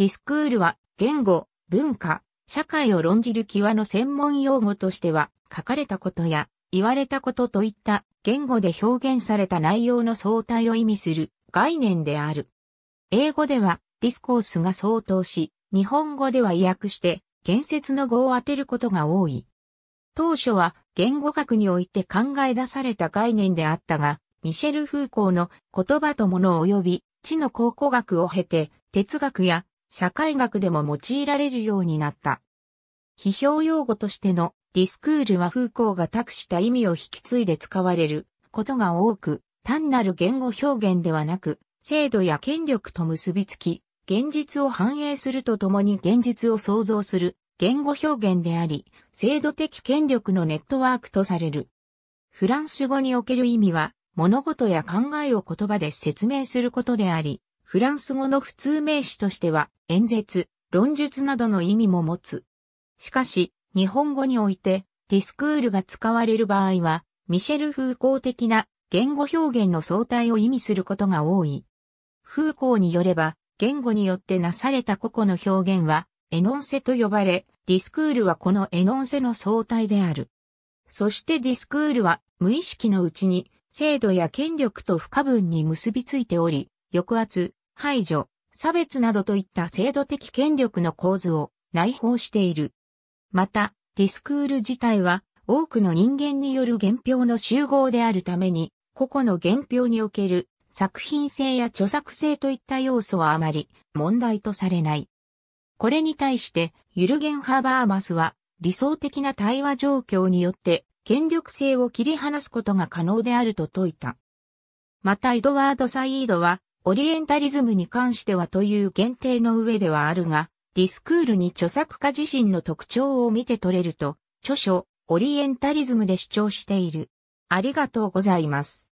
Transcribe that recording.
ディスクールは言語、文化、社会を論じる際の専門用語としては、書かれたことや言われたことといった言語で表現された内容の相対を意味する概念である。英語ではディスコースが相当し、日本語では意訳して建設の語を当てることが多い。当初は言語学において考え出された概念であったが、ミシェル・フーコーの言葉と物及び知の考古学を経て哲学や社会学でも用いられるようになった。批評用語としてのディスクールは風光が託した意味を引き継いで使われることが多く、単なる言語表現ではなく、制度や権力と結びつき、現実を反映するとともに現実を創造する言語表現であり、制度的権力のネットワークとされる。フランス語における意味は、物事や考えを言葉で説明することであり、フランス語の普通名詞としては、演説、論述などの意味も持つ。しかし、日本語において、ディスクールが使われる場合は、ミシェル風光的な言語表現の相対を意味することが多い。風光によれば、言語によってなされた個々の表現は、エノンセと呼ばれ、ディスクールはこのエノンセの相対である。そしてディスクールは無意識のうちに制度や権力と不可分に結びついており、抑圧、排除、差別などといった制度的権力の構図を内包している。また、ディスクール自体は多くの人間による原票の集合であるために、個々の原票における作品性や著作性といった要素はあまり問題とされない。これに対して、ユルゲン・ハーバーマスは理想的な対話状況によって権力性を切り離すことが可能であると説いた。またエドワード・サイードはオリエンタリズムに関してはという限定の上ではあるが、ディスクールに著作家自身の特徴を見て取れると、著書、オリエンタリズムで主張している。ありがとうございます。